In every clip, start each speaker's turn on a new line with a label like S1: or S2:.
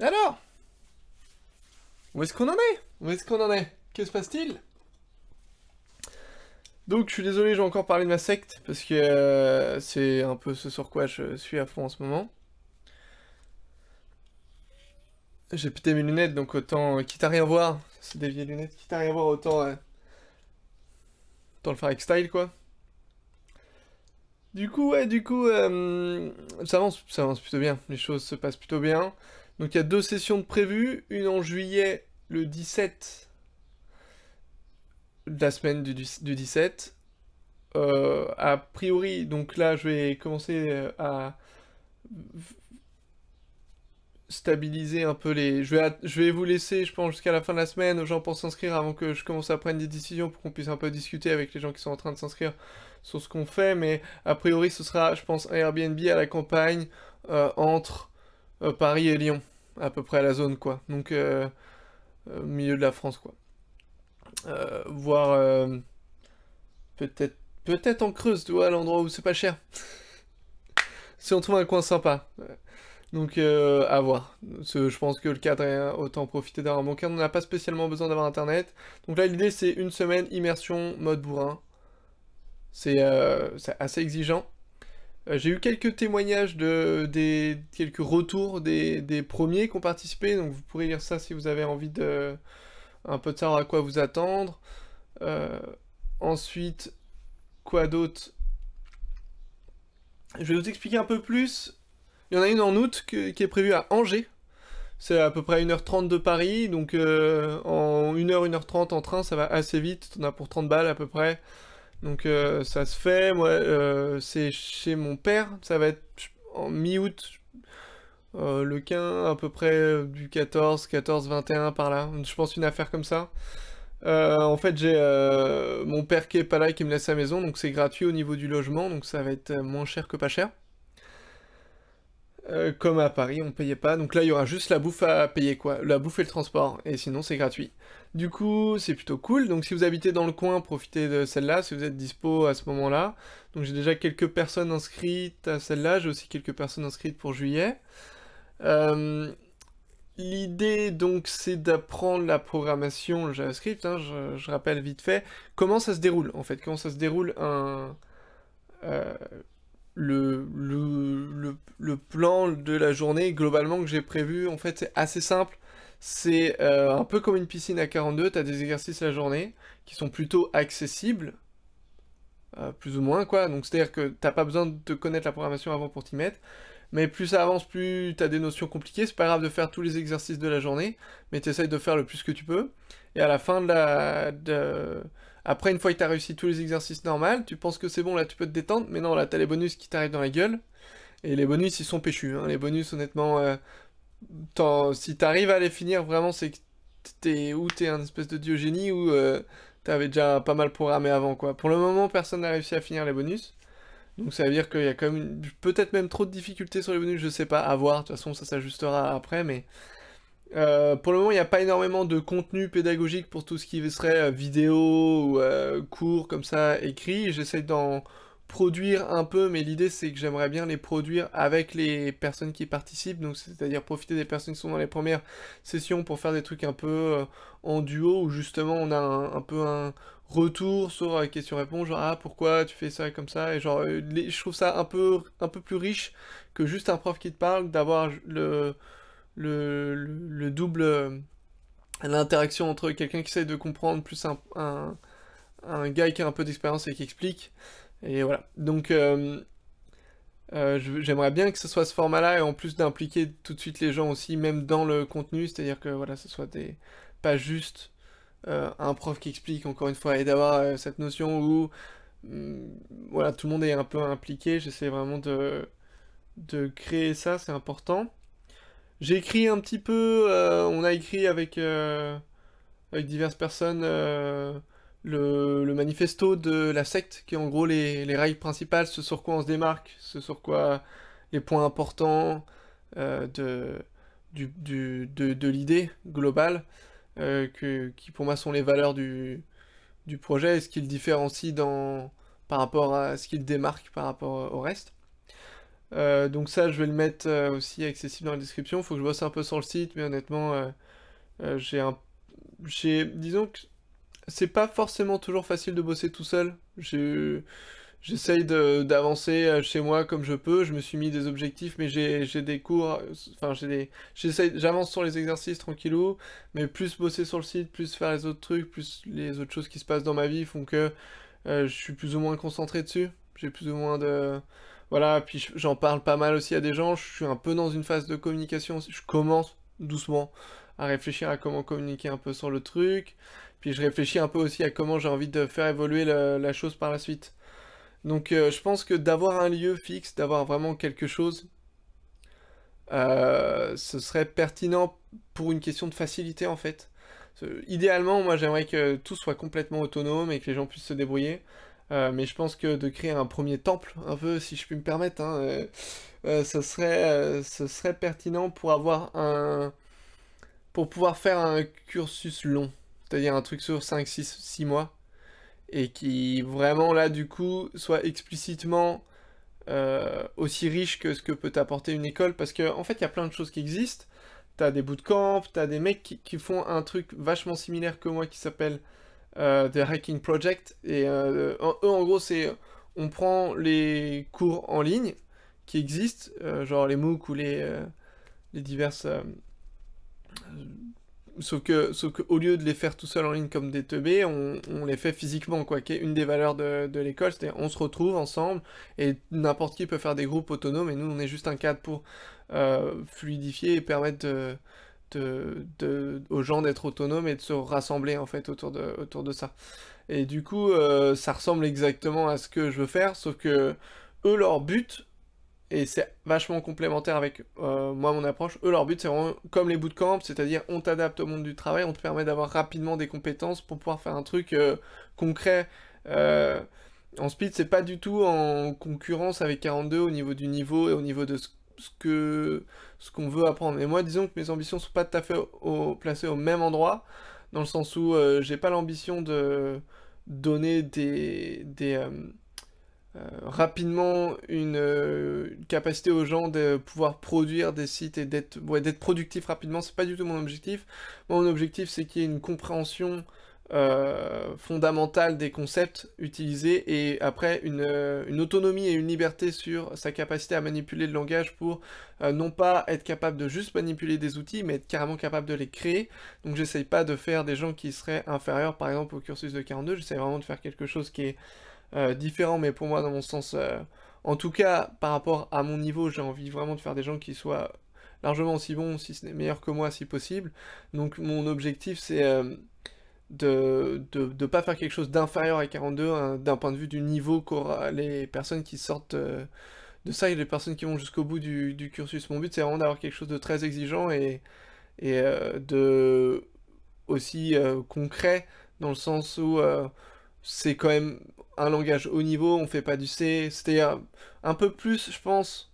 S1: Alors Où est-ce qu'on en est Où est-ce qu'on en est Que se passe-t-il donc je suis désolé, j'ai encore parlé de ma secte, parce que euh, c'est un peu ce sur quoi je suis à fond en ce moment. J'ai pété mes lunettes, donc autant, euh, quitte à rien voir, c'est des vieilles lunettes, quitte à rien voir, euh, autant, le faire avec style, quoi. Du coup, ouais, du coup, ça, ça avance plutôt bien, les choses se passent plutôt bien. Donc il y a deux sessions de prévues, une en juillet le 17 de la semaine du, 17. Euh, a priori, donc là je vais commencer euh, à stabiliser un peu les... Je vais, je vais vous laisser, je pense, jusqu'à la fin de la semaine aux gens pour s'inscrire avant que je commence à prendre des décisions pour qu'on puisse un peu discuter avec les gens qui sont en train de s'inscrire sur ce qu'on fait. Mais a priori, ce sera, je pense, un Airbnb à la campagne euh, entre Paris et Lyon à peu près à la zone, quoi. Donc, au euh, euh, milieu de la France, quoi. Euh, voir voire peut-être peut-être en Creuse, tu à l'endroit où c'est pas cher. si on trouve un coin sympa. Donc, à voir. Je pense que le cadre est autant profiter d'un un bon On n'a pas spécialement besoin d'avoir internet. Donc là, l'idée, c'est une semaine immersion mode bourrin. C'est assez exigeant. Euh, j'ai eu quelques témoignages de des quelques retours des, premiers qui ont participé, donc vous pourrez lire ça si vous avez envie de un peu savoir à quoi vous attendre. Euh, ensuite, quoi d'autre Je vais vous expliquer un peu plus. Il y en a une en août qui est prévue à Angers. C'est à peu près 1h30 de Paris, donc euh, en 1h, 1h30 en train, ça va assez vite. On a pour 30 balles à peu près. Donc euh, ça se fait, moi euh, c'est chez mon père, ça va être en mi-août, euh, le 15 à peu près du 14, 14, 21 par là, je pense une affaire comme ça. en fait j'ai mon père qui est pas là et qui me laisse sa maison, donc c'est gratuit au niveau du logement, donc ça va être moins cher que pas cher. Euh, comme à Paris, on payait pas. Donc là, il y aura juste la bouffe à payer, quoi. La bouffe et le transport. Et sinon, c'est gratuit. Du coup, c'est plutôt cool. Donc si vous habitez dans le coin, profitez de celle-là, si vous êtes dispo à ce moment-là. Donc j'ai déjà quelques personnes inscrites à celle-là. J'ai aussi quelques personnes inscrites pour juillet. Euh, l'idée donc c'est d'apprendre la programmation, le JavaScript, hein. je, rappelle vite fait, comment ça se déroule en fait, comment ça se déroule un, euh, le, le, plan de la journée globalement que j'ai prévu, en fait, c'est assez simple. C'est euh, un peu comme une piscine à 42, tu as des exercices la journée qui sont plutôt accessibles, euh, plus ou moins quoi. Donc c'est-à-dire que t'as pas besoin de connaître la programmation avant pour t'y mettre. Mais plus ça avance, plus as des notions compliquées. C'est pas grave de faire tous les exercices de la journée, mais tu essaies de faire le plus que tu peux. Et à la fin de la, après, une fois que tu as réussi tous les exercices normaux, tu penses que c'est bon, là tu peux te détendre, mais non, là tu as les bonus qui t'arrivent dans la gueule. Et les bonus, ils sont péchus. Hein. Les bonus, honnêtement, euh, si arrives à les finir, vraiment, c'est que t'es ou t'es un espèce de dieu ou euh, tu avais déjà pas mal programmé avant. quoi. Pour le moment, personne n'a réussi à finir les bonus. Donc ça veut dire qu'il y a quand même peut-être même trop de difficultés sur les bonus, je sais pas, à voir. De toute façon, ça s'ajustera après, mais euh, pour le moment, il n'y a pas énormément de contenu pédagogique pour tout ce qui serait euh, vidéo ou euh, cours comme ça écrit. J'essaie d'en produire un peu, mais l'idée c'est que j'aimerais bien les produire avec les personnes qui participent, donc c'est-à-dire profiter des personnes qui sont dans les premières sessions pour faire des trucs un peu en duo, où justement on a un, peu un retour sur euh, question-réponse, genre ah pourquoi tu fais ça comme ça, et genre je trouve ça un peu, un peu plus riche que juste un prof qui te parle, d'avoir le le, double euh, l'interaction entre quelqu'un qui essaie de comprendre plus un, un, gars qui a un peu d'expérience et qui explique. Et voilà. Donc euh, euh, j'aimerais bien que ce soit ce format-là et en plus d'impliquer tout de suite les gens aussi, même dans le contenu, c'est-à-dire que voilà, ce soit des pas juste un prof qui explique encore une fois et d'avoir cette notion où mm, voilà tout le monde est un peu impliqué. J'essaie vraiment de de créer ça, c'est important. J'ai écrit un petit peu, euh, on a écrit avec, euh, avec diverses personnes euh, le, manifesto de la secte, qui est en gros les, règles principales, ce sur quoi on se démarque, ce sur quoi les points importants de, l'idée globale, qui pour moi sont les valeurs du, projet et ce qu'il différencie dans, par rapport à ce qu'il démarque par rapport au reste. Euh, donc ça, je vais le mettre euh, aussi accessible dans la description. Il Faut que je bosse un peu sur le site, mais honnêtement, euh, j'ai un... Disons que c'est pas forcément toujours facile de bosser tout seul. J'essaye d'avancer chez moi comme je peux. Je me suis mis des objectifs, mais j'ai des cours... Enfin, j'ai des... J'avance sur les exercices tranquillou, mais plus bosser sur le site, plus faire les autres trucs, plus les autres choses qui se passent dans ma vie font que je suis plus ou moins concentré dessus. J'ai plus ou moins de... Voilà, puis j'en parle pas mal aussi à des gens. Je suis un peu dans une phase de communication. Je commence doucement à réfléchir à comment communiquer un peu sur le truc. Puis je réfléchis un peu aussi à comment j'ai envie de faire évoluer la chose par la suite. Donc euh, je pense que d'avoir un lieu fixe, d'avoir vraiment quelque chose, euh, ce serait pertinent pour une question de facilité en fait. Idéalement, moi j'aimerais que tout soit complètement autonome et que les gens puissent se débrouiller. Euh, mais je pense que de créer un premier temple, un peu, si je puis me permettre, hein, euh, euh, ce, serait, pertinent pour avoir un. pour pouvoir faire un cursus long, c'est-à-dire un truc sur 5, 6, 6 mois, et qui vraiment là, du coup, soit explicitement aussi riche que ce que peut apporter une école, parce qu'en fait, il y a plein de choses qui existent. T'as des bootcamps, t'as des mecs qui, font un truc vachement similaire que moi qui s'appelle The euh, Hacking Project. Et euh, eux, en gros, c'est on prend les cours en ligne qui existent, euh, genre les MOOC ou les, les diverses sauf que sauf qu'au lieu de les faire tout seul en ligne comme des teubés, on, les fait physiquement, quoi, qui est une des valeurs de, l'école, cest à on se retrouve ensemble et n'importe qui peut faire des groupes autonomes et nous on est juste un cadre pour fluidifier et permettre de, de, aux gens d'être autonomes et de se rassembler en fait autour de, autour de ça. Et du coup, euh, ça ressemble exactement à ce que je veux faire, sauf que eux, leur but, et c'est vachement complémentaire avec euh, moi, mon approche, eux, leur but, c'est vraiment comme les bootcamps, c'est-à-dire on t'adapte au monde du travail, on te permet d'avoir rapidement des compétences pour pouvoir faire un truc euh, concret. en speed, c'est pas du tout en concurrence avec 42 au niveau du niveau et au niveau de ce ce que ce qu'on veut apprendre. Et moi, disons que mes ambitions sont pas tout à fait placées au même endroit, dans le sens où euh, j'ai pas l'ambition de donner des, euh, euh, rapidement une, capacité aux gens de pouvoir produire des sites et d'être ouais, d'être productif rapidement. C'est pas du tout mon objectif. mon objectif, c'est qu'il y ait une compréhension euh, fondamentale des concepts utilisés et après euh, une, autonomie et une liberté sur sa capacité à manipuler le langage pour euh, non pas être capable de juste manipuler des outils mais être carrément capable de les créer. Donc j'essaye pas de faire des gens qui seraient inférieurs par exemple au cursus de 42, j'essaye vraiment de faire quelque chose qui est différent mais pour moi dans mon sens, en tout cas par rapport à mon niveau, j'ai envie vraiment de faire des gens qui soient largement aussi bons, si ce n'est meilleur que moi si possible. Donc mon objectif c'est de ne de, pas faire quelque chose d'inférieur à 42 hein, d'un point de vue du niveau qu'aura les personnes qui sortent euh, de ça et les personnes qui vont jusqu'au bout du, cursus. Mon but, c'est vraiment d'avoir quelque chose de très exigeant et, et euh, de aussi euh, concret dans le sens où c'est quand même un langage haut niveau, on fait pas du C, cest un peu plus, je pense,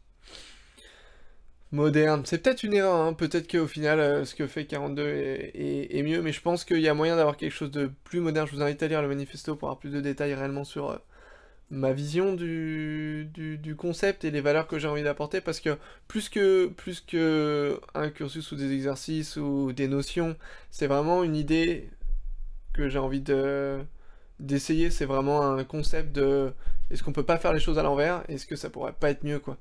S1: moderne. C'est peut-être une erreur, hein. peut-être qu'au final, euh, ce que fait 42 est, mieux, mais je pense qu'il y a moyen d'avoir quelque chose de plus moderne. Je vous invite à lire le manifesto pour avoir plus de détails réellement sur euh, ma vision du, concept et les valeurs que j'ai envie d'apporter, parce que plus que plus que un cursus ou des exercices ou des notions, c'est vraiment une idée que j'ai envie d'essayer, c'est vraiment un concept de est-ce qu'on peut pas faire les choses à l'envers Est-ce que ça pourrait pas être mieux quoi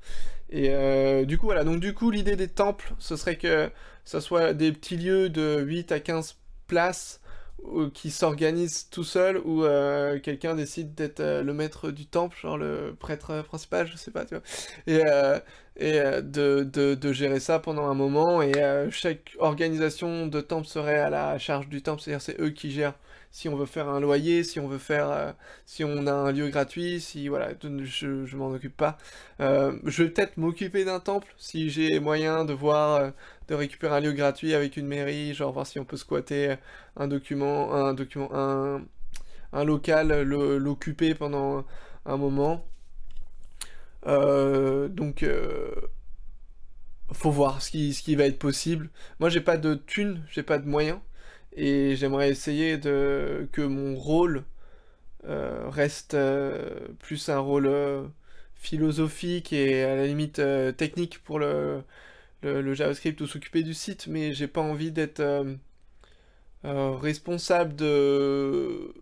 S1: et euh, du coup, voilà. Donc, du coup, l'idée des temples, ce serait que ce soit des petits lieux de 8 à 15 places euh, qui s'organisent tout seul ou euh, quelqu'un décide d'être le maître du temple, genre le prêtre principal, je sais pas, tu vois. Et, et de, de, gérer ça pendant un moment. Et chaque organisation de temple serait à la charge du temple, c'est-à-dire c'est eux qui gèrent si on veut faire un loyer, si on veut faire, euh, si on a un lieu gratuit, si voilà, je, je m'en occupe pas. Euh, je vais peut-être m'occuper d'un temple si j'ai moyen de voir, euh, de récupérer un lieu gratuit avec une mairie, genre voir si on peut squatter un document, un document, un, local, l'occuper pendant un moment. donc faut voir ce qui, ce qui va être possible. Moi j'ai pas de thunes, j'ai pas de moyens et j'aimerais essayer de que mon rôle euh, reste euh, plus un rôle euh, philosophique et à la limite technique pour le JavaScript ou s'occuper du site, mais j'ai pas envie d'être responsable de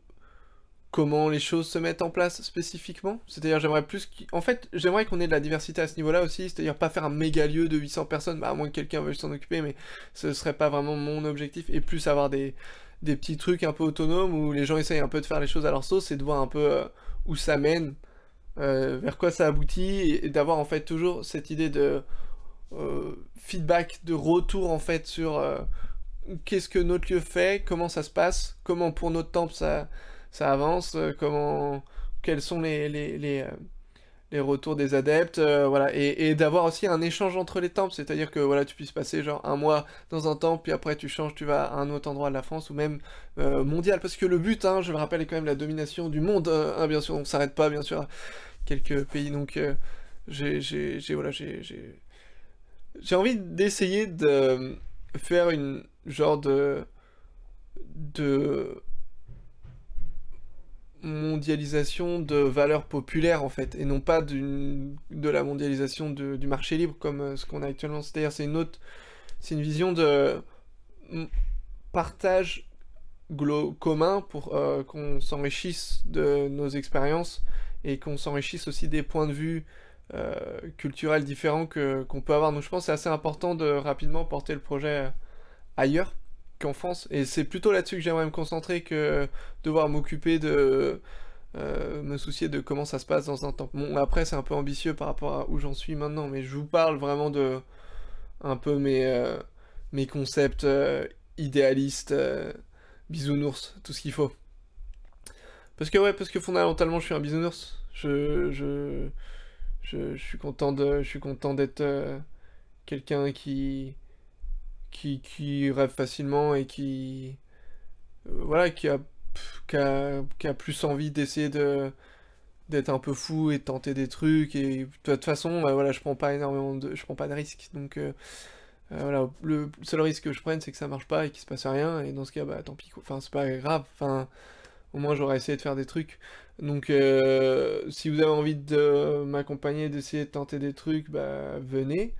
S1: comment les choses se mettent en place spécifiquement. C'est-à-dire, j'aimerais plus. En fait, j'aimerais qu'on ait de la diversité à ce niveau-là aussi, c'est-à-dire pas faire un méga lieu de 800 personnes, bah, à moins que quelqu'un veuille s'en occuper, mais ce serait pas vraiment mon objectif, et plus avoir des, petits trucs un peu autonomes où les gens essayent un peu de faire les choses à leur sauce et de voir un peu euh, où ça mène, euh, vers quoi ça aboutit, et, d'avoir en fait toujours cette idée de euh, feedback, de retour en fait sur qu'est-ce que notre lieu fait, comment ça se passe, comment pour notre temple ça ça avance, euh, comment, quels sont les, les, euh, retours des adeptes, euh, voilà, et, d'avoir aussi un échange entre les temples, c'est-à-dire que voilà, tu puisses passer genre un mois dans un temple, puis après tu changes, tu vas à un autre endroit de la France ou même mondial, parce que le but, hein, je le rappelle, est quand même la domination du monde, hein, hein, bien sûr, on s'arrête pas, bien sûr, à quelques pays, donc j'ai j'ai, voilà, j'ai, j'ai envie d'essayer de faire une genre de de mondialisation de valeurs populaires en fait et non pas de la mondialisation du marché libre comme euh, ce qu'on a actuellement cest à c'est une autre c'est une vision de partage commun pour euh, qu'on s'enrichisse de nos expériences et qu'on s'enrichisse aussi des points de vue euh, culturels différents que qu'on peut avoir donc je pense c'est assez important de rapidement porter le projet ailleurs en France. Et c'est plutôt là-dessus que j'aimerais me concentrer que devoir m'occuper de. Euh, me soucier de comment ça se passe dans un temps. Bon, après, c'est un peu ambitieux par rapport à où j'en suis maintenant, mais je vous parle vraiment de. un peu mes. Euh, mes concepts euh, idéalistes, bisounours, tout ce qu'il faut. Parce que, ouais, parce que fondamentalement, je suis un bisounours. je, je suis content de. je suis content d'être quelqu'un qui qui, rêve facilement et qui euh, voilà qui a, a, plus envie d'essayer de d'être un peu fou et de tenter des trucs et de toute façon bah, voilà je prends pas énormément de je prends pas de risques donc euh, euh, voilà le seul risque que je prenne c'est que ça marche pas et qu'il se passe rien et dans ce cas bah tant pis enfin c'est pas grave enfin au moins j'aurais essayé de faire des trucs donc si vous avez envie de m'accompagner d'essayer de tenter des trucs bah venez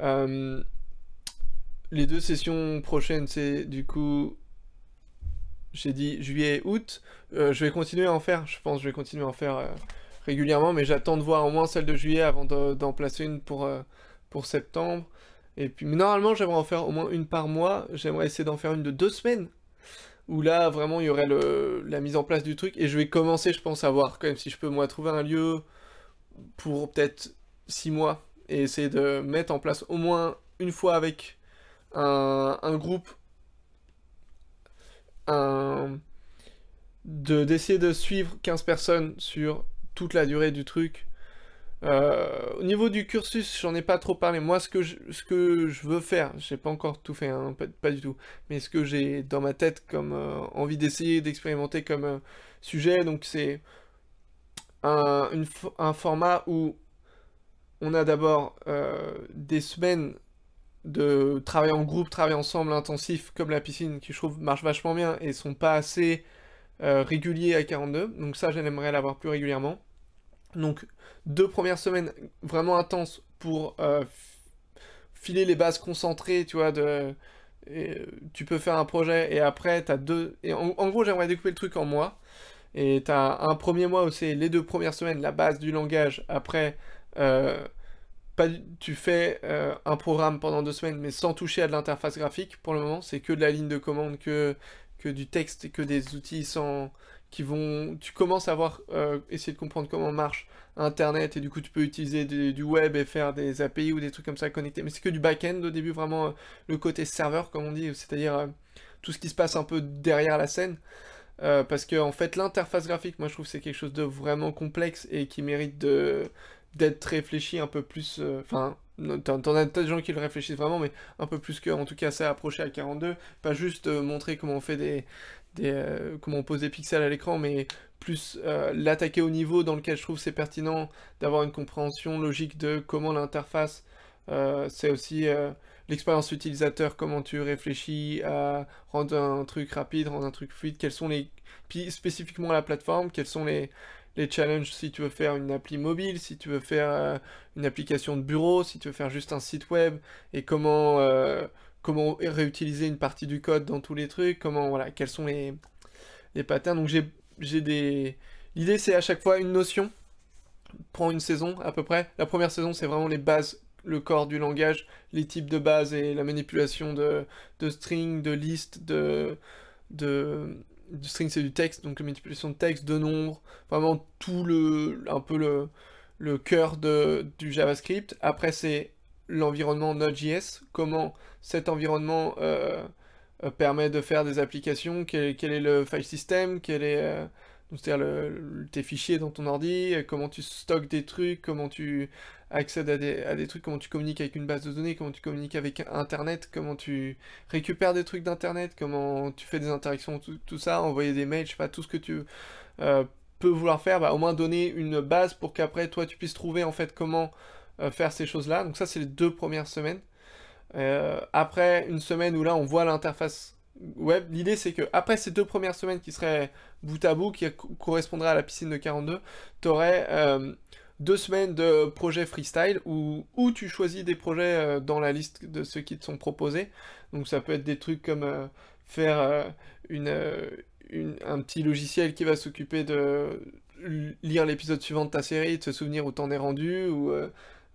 S1: euh, les deux sessions prochaines, c'est du coup, j'ai dit juillet et août. Euh, je vais continuer à en faire, je pense je vais continuer à en faire euh, régulièrement, mais j'attends de voir au moins celle de juillet avant d'en placer une pour, euh, pour septembre. Et puis, normalement, j'aimerais en faire au moins une par mois. J'aimerais essayer d'en faire une de deux semaines. Où là, vraiment, il y aurait la mise en place du truc. Et je vais commencer, je pense, à voir quand même si je peux, moi, trouver un lieu pour peut-être six mois. Et essayer de mettre en place au moins une fois avec un, groupe de d'essayer de suivre 15 personnes sur toute la durée du truc. Euh, au niveau du cursus, j'en ai pas trop parlé. Moi, ce que je, ce que je veux faire, j'ai pas encore tout fait, hein, pas, du tout, mais ce que j'ai dans ma tête comme euh, envie d'essayer d'expérimenter comme euh, sujet, donc c'est un, un, format où on a d'abord des semaines de travailler en groupe, travailler ensemble intensif comme la piscine qui je trouve marche vachement bien et sont pas assez euh, réguliers à 42. Donc ça j'aimerais l'avoir plus régulièrement. Donc deux premières semaines vraiment intenses pour euh, filer les bases concentrées, tu vois, de euh, tu peux faire un projet et après t'as deux et en, gros j'aimerais découper le truc en mois et t'as un premier mois où c'est les deux premières semaines la base du langage après tu fais euh, un programme pendant deux semaines, mais sans toucher à de l'interface graphique pour le moment. C'est que de la ligne de commande, que, que du texte, que des outils sans, qui vont. Tu commences à voir, euh, essayer de comprendre comment marche Internet, et du coup, tu peux utiliser du web et faire des API ou des trucs comme ça connectés. Mais c'est que du back-end au début, vraiment euh, le côté serveur, comme on dit, c'est-à-dire tout ce qui se passe un peu derrière la scène. parce que en fait l'interface graphique moi je trouve c'est quelque chose de vraiment complexe et qui mérite de d'être réfléchi un peu plus. Euh, enfin, t'en as des gens qui le réfléchissent vraiment, mais un peu plus que, en tout cas, ça approché à 42. Pas juste euh, montrer comment on fait des. des euh, comment on pose des pixels à l'écran, mais plus l'attaquer au niveau dans lequel je trouve c'est pertinent d'avoir une compréhension logique de comment l'interface. c'est aussi l'expérience utilisateur, comment tu réfléchis à rendre un truc rapide, rendre un truc fluide, quels sont les. Puis spécifiquement à la plateforme, quels sont les les challenges si tu veux faire une appli mobile, si tu veux faire euh, une application de bureau, si tu veux faire juste un site web, et comment, euh, comment réutiliser une partie du code dans tous les trucs, comment, voilà, quels sont les, les patterns. Donc j'ai des... L'idée c'est à chaque fois une notion, prend une saison à peu près. La première saison c'est vraiment les bases, le corps du langage, les types de bases et la manipulation de, de strings, de listes, de... de du string c'est du texte, donc multiplication de texte, de nombre, vraiment tout le, un peu le, le cœur de, du JavaScript. Après c'est l'environnement Node.js, comment cet environnement euh, euh, permet de faire des applications, quel, est le file system, quel est euh, c'est-à-dire tes fichiers dans ton ordi, comment tu stockes des trucs, comment tu accède à des, à des trucs, comment tu communiques avec une base de données, comment tu communiques avec Internet, comment tu récupères des trucs d'Internet, comment tu fais des interactions, tout, ça, envoyer des mails, je sais pas, tout ce que tu euh, peux vouloir faire, bah, au moins donner une base pour qu'après, toi, tu puisses trouver en fait comment euh, faire ces choses-là. Donc ça, c'est les deux premières semaines. Euh, après une semaine où là, on voit l'interface web, l'idée c'est que après ces deux premières semaines qui seraient bout à bout, qui correspondraient à la piscine de 42, tu aurais deux semaines de projets freestyle où, où tu choisis des projets euh, dans la liste de ceux qui te sont proposés. Donc ça peut être des trucs comme euh, faire euh, une, un petit logiciel qui va s'occuper de lire l'épisode suivant de ta série, de se souvenir où t'en es rendu, ou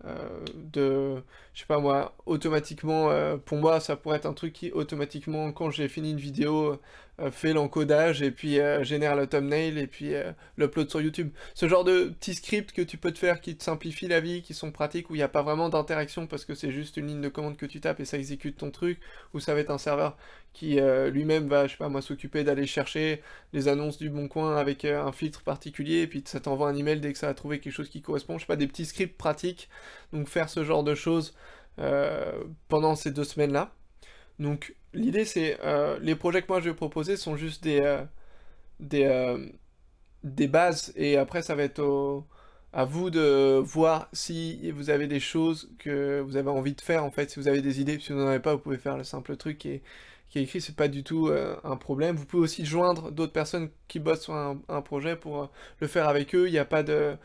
S1: euh, de, je sais pas moi, automatiquement, euh, pour moi, ça pourrait être un truc qui automatiquement, quand j'ai fini une vidéo, euh, fait l'encodage et puis génère le thumbnail et puis l'upload sur YouTube. Ce genre de petits scripts que tu peux te faire qui te simplifient la vie, qui sont pratiques, où il n'y a pas vraiment d'interaction parce que c'est juste une ligne de commande que tu tapes et ça exécute ton truc, ou ça va être un serveur qui euh, lui-même va, je sais pas moi, s'occuper d'aller chercher les annonces du Bon Coin avec euh, un filtre particulier, et puis ça t'envoie un email dès que ça a trouvé quelque chose qui correspond, je sais pas, des petits scripts pratiques, donc faire ce genre de choses euh, pendant ces deux semaines-là. Donc l'idée c'est, les projets que moi je vais proposer sont juste des, des, des bases, et après ça va être au à vous de voir si vous avez des choses que vous avez envie de faire en fait, si vous avez des idées, si vous n'en avez pas, vous pouvez faire le simple truc qui est, qui est écrit, c'est pas du tout euh, un problème. Vous pouvez aussi joindre d'autres personnes qui bossent sur un, projet pour euh, le faire avec eux, il n'y a pas de,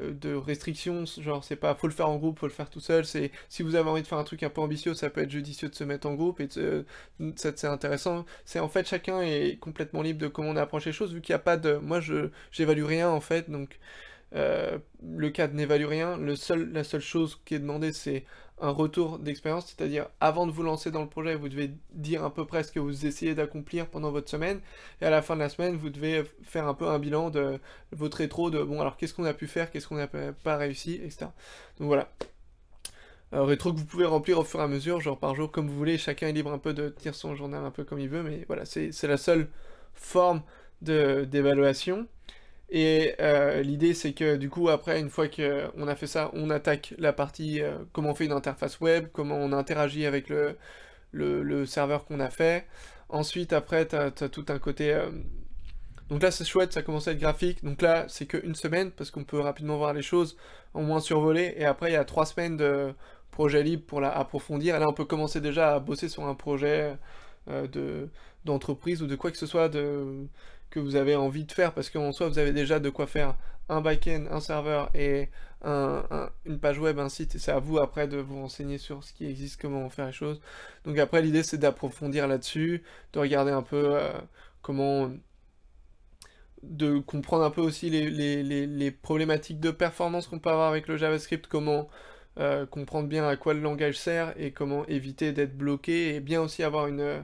S1: euh, de restrictions, genre c'est pas faut le faire en groupe, faut le faire tout seul, c'est si vous avez envie de faire un truc un peu ambitieux, ça peut être judicieux de se mettre en groupe et ça c'est intéressant. C'est en fait chacun est complètement libre de comment on approche les choses vu qu'il n'y a pas de moi je j'évalue rien en fait donc euh, le cadre n'évalue rien la seule chose qui est demandée, c'est un retour d'expérience, c'est-à-dire avant de vous lancer dans le projet, vous devez dire à peu près ce que vous essayez d'accomplir pendant votre semaine, et à la fin de la semaine, vous devez faire un peu un bilan de votre rétro, de bon alors qu'est-ce qu'on a pu faire, qu'est-ce qu'on n'a pas réussi, etc. Donc voilà. un rétro que vous pouvez remplir au fur et à mesure, genre par jour, comme vous voulez, chacun est libre un peu de tirer son journal un peu comme il veut, mais voilà, c'est la seule forme d'évaluation. Et euh, l'idée, c'est que du coup, après, une fois qu'on a fait ça, on attaque la partie euh, comment on fait une interface web, comment on interagit avec le, le, serveur qu'on a fait. Ensuite, après, tu as, tout un côté... Euh, donc là, c'est chouette, ça commence à être graphique. Donc là, c'est qu'une semaine, parce qu'on peut rapidement voir les choses, en moins survoler. Et après, il y a trois semaines de projet libre pour la approfondir. Et là, on peut commencer déjà à bosser sur un projet d'entreprise ou de quoi que ce soit, de que vous avez envie de faire, parce qu'en soi, vous avez déjà de quoi faire un back-end, un serveur et une page web, un site. Et c'est à vous après de vous renseigner sur ce qui existe, comment faire les choses. Donc après, l'idée, c'est d'approfondir là-dessus, de regarder un peu euh, comment de comprendre un peu aussi les, problématiques de performance qu'on peut avoir avec le JavaScript, comment euh, comprendre bien à quoi le langage sert et comment éviter d'être bloqué et bien aussi avoir une,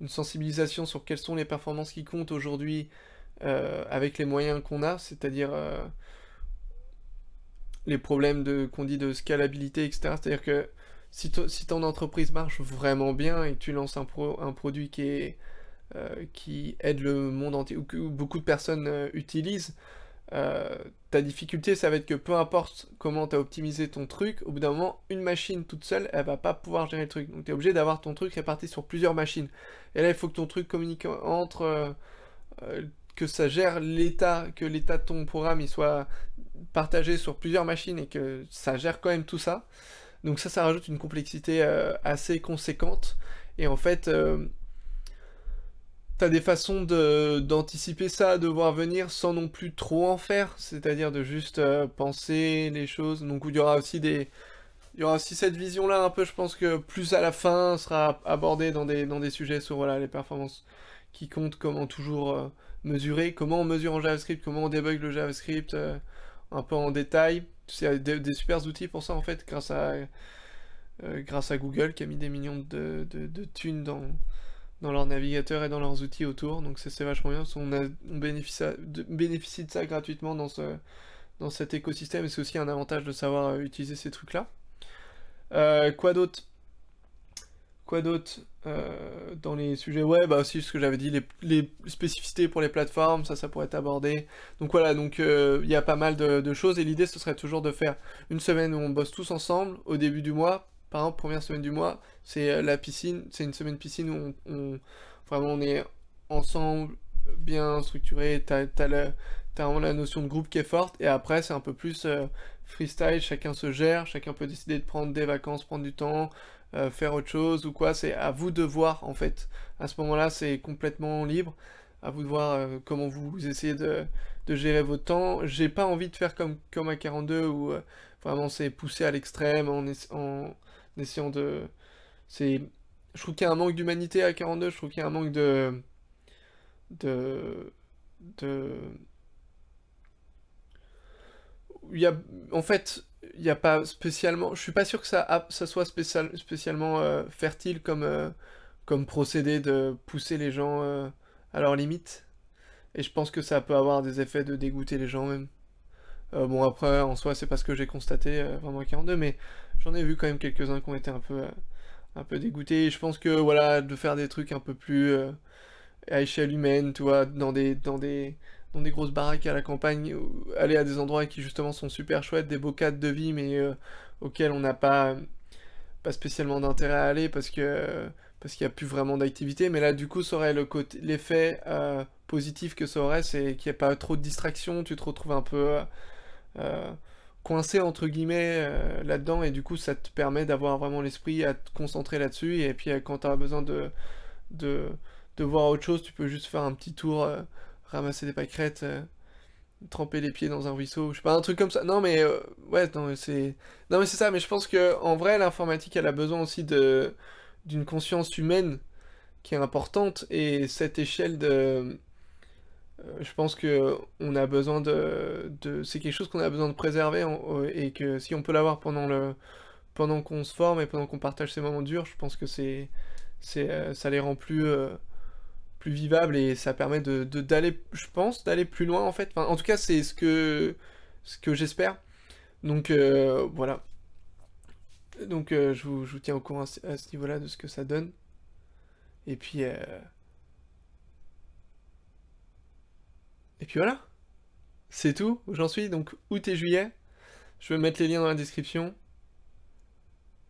S1: une sensibilisation sur quelles sont les performances qui comptent aujourd'hui euh, avec les moyens qu'on a, c'est-à-dire euh, les problèmes de qu'on dit de scalabilité, etc. C'est-à-dire que si, ton entreprise marche vraiment bien et que tu lances un, un produit qui, est, euh, qui aide le monde entier ou que beaucoup de personnes utilisent, euh, ta difficulté, ça va être que peu importe comment tu as optimisé ton truc, au bout d'un moment, une machine toute seule, elle va pas pouvoir gérer le truc. Donc tu es obligé d'avoir ton truc réparti sur plusieurs machines. Et là, il faut que ton truc communique entre, euh, euh, que ça gère l'état, que l'état de ton programme, il soit partagé sur plusieurs machines et que ça gère quand même tout ça. Donc ça, ça rajoute une complexité assez conséquente. Et en fait, t'as des façons d'anticiper ça, de voir venir sans non plus trop en faire, c'est-à-dire de juste euh, penser les choses. Donc il y aura aussi des, il y aura aussi cette vision-là un peu. Je pense que plus à la fin sera abordé dans des dans des sujets sur voilà les performances qui comptent, comment toujours euh, mesurer, comment on mesure en JavaScript, comment on débug le JavaScript euh, un peu en détail. Il y a des, super outils pour ça en fait, grâce à grâce à Google qui a mis des millions de, de, de thunes dans dans leur navigateur et dans leurs outils autour. Donc c'est vachement bien, on, a, bénéficie, de, ça gratuitement dans, cet écosystème, et c'est aussi un avantage de savoir euh, utiliser ces trucs-là. Euh, quoi d'autre Quoi d'autre euh, dans les sujets web bah aussi ce que j'avais dit, les, spécificités pour les plateformes, ça, ça pourrait être abordé. Donc voilà, donc il y a pas mal de choses, et l'idée ce serait toujours de faire une semaine où on bosse tous ensemble au début du mois par exemple, première semaine du mois, c'est euh, la piscine. C'est une semaine piscine où on, vraiment on est ensemble, bien structuré. T'as as, vraiment la notion de groupe qui est forte. Et après, c'est un peu plus euh, freestyle. Chacun se gère. Chacun peut décider de prendre des vacances, prendre du temps, euh, faire autre chose ou quoi. C'est à vous de voir en fait. À ce moment-là, c'est complètement libre. À vous de voir comment vous essayez de, gérer votre temps. J'ai pas envie de faire comme, comme à 42 où vraiment c'est poussé à l'extrême en, essayant de... C'est... Je trouve qu'il y a un manque d'humanité à 42, je trouve qu'il y a un manque de... de... de... Il y a... En fait, il n'y a pas spécialement... Je suis pas sûr que ça, ça soit spécialement euh, fertile comme, euh, comme procédé de pousser les gens euh, à leurs limite. Et je pense que ça peut avoir des effets de dégoûter les gens même. bon après en soi c'est pas ce que j'ai constaté vraiment à 42 mais j'en ai vu quand même quelques-uns qui ont été un peu, euh, un peu dégoûtés. je pense que voilà, de faire des trucs un peu plus euh, à échelle humaine, tu vois, dans des, dans des, des grosses baraques à la campagne, aller à des endroits qui justement sont super chouettes, des beaux cadres de vie, mais euh, auxquels on n'a pas, pas spécialement d'intérêt à aller parce que parce qu'il n'y a plus vraiment d'activité. Mais là, du coup, ça aurait le l'effet positif que ça aurait, c'est qu'il n'y a pas trop de distractions, tu te retrouves un peu coincé entre guillemets euh, là-dedans et du coup ça te permet d'avoir vraiment l'esprit à te concentrer là-dessus et puis euh, quand tu as besoin de, de, voir autre chose tu peux juste faire un petit tour euh, ramasser des pâquerettes tremper les pieds dans un ruisseau je sais pas un truc comme ça non mais ouais non c'est non mais c'est ça mais je pense que en vrai l'informatique elle a besoin aussi de d'une conscience humaine qui est importante et cette échelle de euh, je pense que on a besoin de, c'est quelque chose qu'on a besoin de préserver euh, et que si on peut l'avoir pendant le pendant qu'on se forme et pendant qu'on partage ces moments durs, je pense que c'est c'est euh, ça les rend plus plus vivables et ça permet de d'aller je pense d'aller plus loin en fait. en tout cas, c'est ce que ce que j'espère. Donc voilà. Donc je, vous, je, vous, tiens au courant à ce, niveau-là de ce que ça donne. Et puis Et puis voilà. C'est tout, j'en suis. Donc, août et juillet. Je vais mettre les liens dans la description.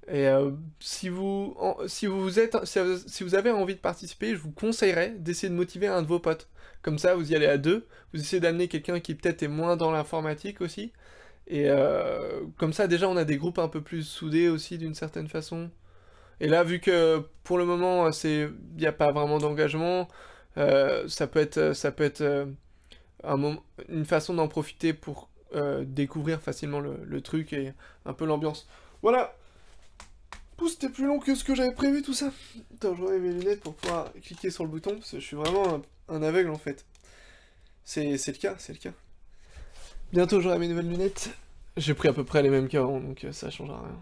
S1: Et euh, si, vous, si, vous êtes, si vous avez envie de participer, je vous conseillerais d'essayer de motiver un de vos potes. Comme ça, vous y allez à deux. Vous essayez d'amener quelqu'un qui peut-être est moins dans l'informatique aussi. Et euh, comme ça, déjà, on a des groupes un peu plus soudés aussi d'une certaine façon. Et là, vu que pour le moment, il n'y a pas vraiment d'engagement, euh, ça peut être... Ça peut être une façon d'en profiter pour euh, découvrir facilement le, truc et un peu l'ambiance. Voilà c'était plus long que ce que j'avais prévu tout ça Attends, je mes lunettes pour pouvoir cliquer sur le bouton, parce que je suis vraiment un, aveugle en fait. C'est, c'est le cas, c'est le cas. Bientôt j'aurai mes nouvelles lunettes. J'ai pris à peu près les mêmes qu'avant, donc euh, ça changera rien.